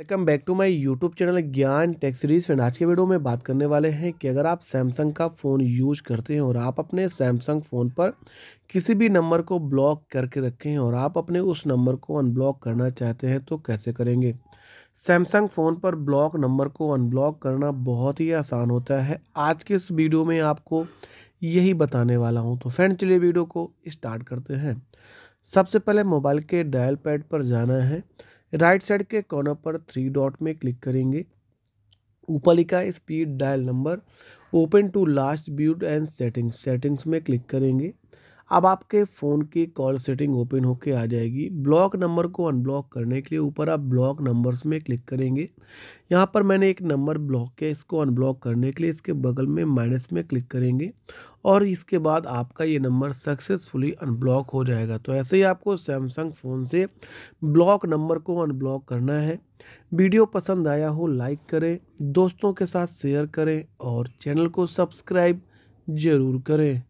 welcome back to my YouTube channel Gyan tech series friend आज के video में बात करने वाले हैं कि अगर आप सैमसंग का फ़ोन यूज करते हैं और आप अपने सैमसंग फ़ोन पर किसी भी नंबर को ब्लॉक करके रखे हैं और आप अपने उस नंबर को अनब्लॉक करना चाहते हैं तो कैसे करेंगे सैमसंग फ़ोन पर ब्लॉक नंबर को अनब्लॉक करना बहुत ही आसान होता है आज के इस वीडियो में आपको यही बताने वाला हूँ तो फ्रेंड चलिए वीडियो को स्टार्ट करते हैं सबसे पहले मोबाइल के डायल पैड पर जाना है राइट साइड के कॉर्नर पर थ्री डॉट में क्लिक करेंगे ऊपर लिखा है speed dial number open to last but and settings settings में क्लिक करेंगे अब आपके फ़ोन की कॉल सेटिंग ओपन होके आ जाएगी ब्लॉक नंबर को अनब्लॉक करने के लिए ऊपर आप ब्लॉक नंबर्स में क्लिक करेंगे यहाँ पर मैंने एक नंबर ब्लॉक किया इसको अनब्लॉक करने के लिए इसके बगल में माइनस में क्लिक करेंगे और इसके बाद आपका ये नंबर सक्सेसफुली अनब्लॉक हो जाएगा तो ऐसे ही आपको सैमसंग फ़ोन से ब्लॉक नंबर को अनब्लॉक करना है वीडियो पसंद आया हो लाइक करें दोस्तों के साथ शेयर करें और चैनल को सब्सक्राइब ज़रूर करें